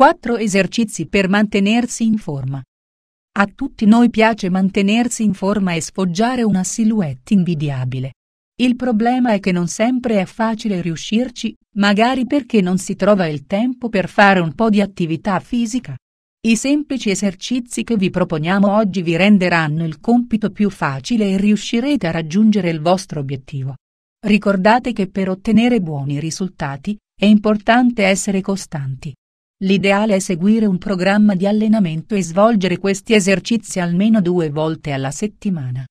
4 esercizi per mantenersi in forma. A tutti noi piace mantenersi in forma e sfoggiare una silhouette invidiabile. Il problema è che non sempre è facile riuscirci, magari perché non si trova il tempo per fare un po' di attività fisica. I semplici esercizi che vi proponiamo oggi vi renderanno il compito più facile e riuscirete a raggiungere il vostro obiettivo. Ricordate che per ottenere buoni risultati è importante essere costanti. L'ideale è seguire un programma di allenamento e svolgere questi esercizi almeno due volte alla settimana.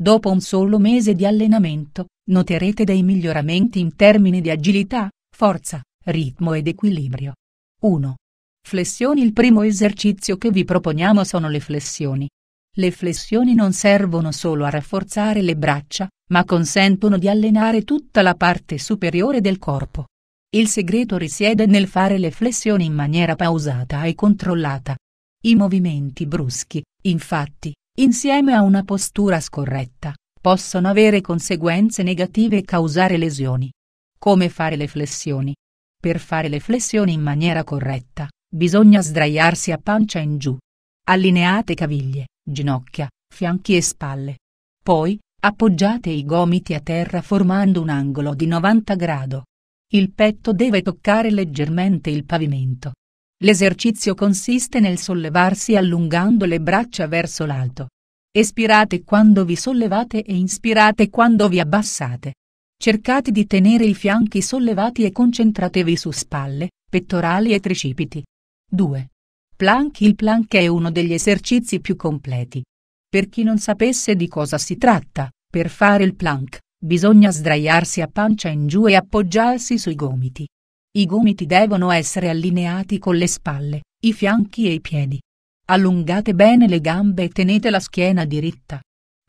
Dopo un solo mese di allenamento, noterete dei miglioramenti in termini di agilità, forza, ritmo ed equilibrio. 1. Flessioni Il primo esercizio che vi proponiamo sono le flessioni. Le flessioni non servono solo a rafforzare le braccia, ma consentono di allenare tutta la parte superiore del corpo. Il segreto risiede nel fare le flessioni in maniera pausata e controllata. I movimenti bruschi, infatti, insieme a una postura scorretta, possono avere conseguenze negative e causare lesioni. Come fare le flessioni? Per fare le flessioni in maniera corretta, bisogna sdraiarsi a pancia in giù. Allineate caviglie, ginocchia, fianchi e spalle. Poi, appoggiate i gomiti a terra formando un angolo di 90 gradi. Il petto deve toccare leggermente il pavimento. L'esercizio consiste nel sollevarsi allungando le braccia verso l'alto. Espirate quando vi sollevate e inspirate quando vi abbassate. Cercate di tenere i fianchi sollevati e concentratevi su spalle, pettorali e tricipiti. 2. Plank Il plank è uno degli esercizi più completi. Per chi non sapesse di cosa si tratta, per fare il plank Bisogna sdraiarsi a pancia in giù e appoggiarsi sui gomiti. I gomiti devono essere allineati con le spalle, i fianchi e i piedi. Allungate bene le gambe e tenete la schiena diritta.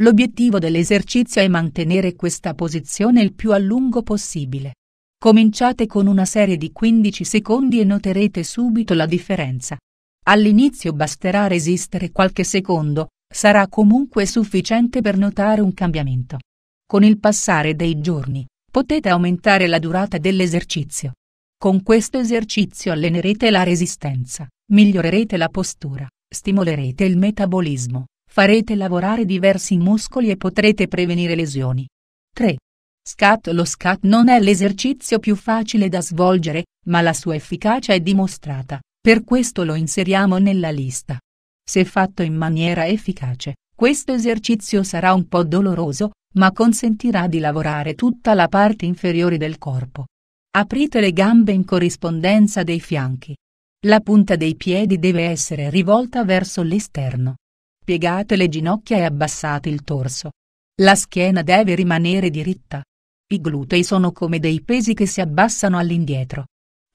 L'obiettivo dell'esercizio è mantenere questa posizione il più a lungo possibile. Cominciate con una serie di 15 secondi e noterete subito la differenza. All'inizio basterà resistere qualche secondo, sarà comunque sufficiente per notare un cambiamento. Con il passare dei giorni, potete aumentare la durata dell'esercizio. Con questo esercizio allenerete la resistenza, migliorerete la postura, stimolerete il metabolismo, farete lavorare diversi muscoli e potrete prevenire lesioni. 3. Scat Lo scat non è l'esercizio più facile da svolgere, ma la sua efficacia è dimostrata, per questo lo inseriamo nella lista. Se fatto in maniera efficace, questo esercizio sarà un po' doloroso, ma consentirà di lavorare tutta la parte inferiore del corpo. Aprite le gambe in corrispondenza dei fianchi. La punta dei piedi deve essere rivolta verso l'esterno. Piegate le ginocchia e abbassate il torso. La schiena deve rimanere diritta. I glutei sono come dei pesi che si abbassano all'indietro.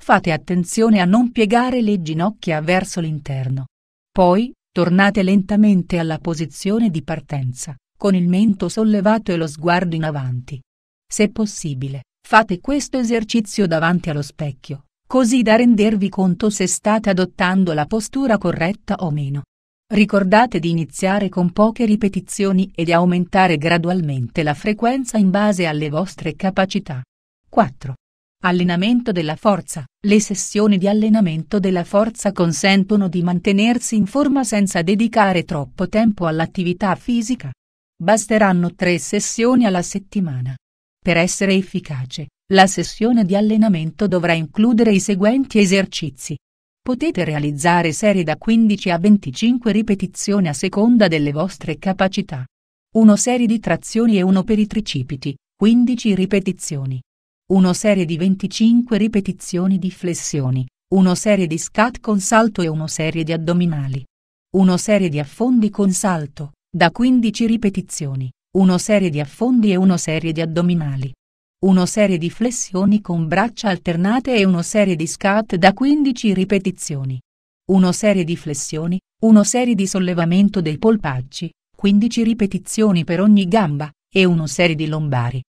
Fate attenzione a non piegare le ginocchia verso l'interno. Poi, tornate lentamente alla posizione di partenza, con il mento sollevato e lo sguardo in avanti. Se possibile, fate questo esercizio davanti allo specchio, così da rendervi conto se state adottando la postura corretta o meno. Ricordate di iniziare con poche ripetizioni e di aumentare gradualmente la frequenza in base alle vostre capacità. 4. Allenamento della forza. Le sessioni di allenamento della forza consentono di mantenersi in forma senza dedicare troppo tempo all'attività fisica. Basteranno tre sessioni alla settimana. Per essere efficace, la sessione di allenamento dovrà includere i seguenti esercizi. Potete realizzare serie da 15 a 25 ripetizioni a seconda delle vostre capacità. Uno serie di trazioni e uno per i tricipiti, 15 ripetizioni. Uno serie di 25 ripetizioni di flessioni, uno serie di scat con salto e uno serie di addominali. Uno serie di affondi con salto, da 15 ripetizioni, uno serie di affondi e uno serie di addominali. Uno serie di flessioni con braccia alternate e uno serie di scat da 15 ripetizioni. Uno serie di flessioni, uno serie di sollevamento dei polpacci, 15 ripetizioni per ogni gamba, e uno serie di lombari,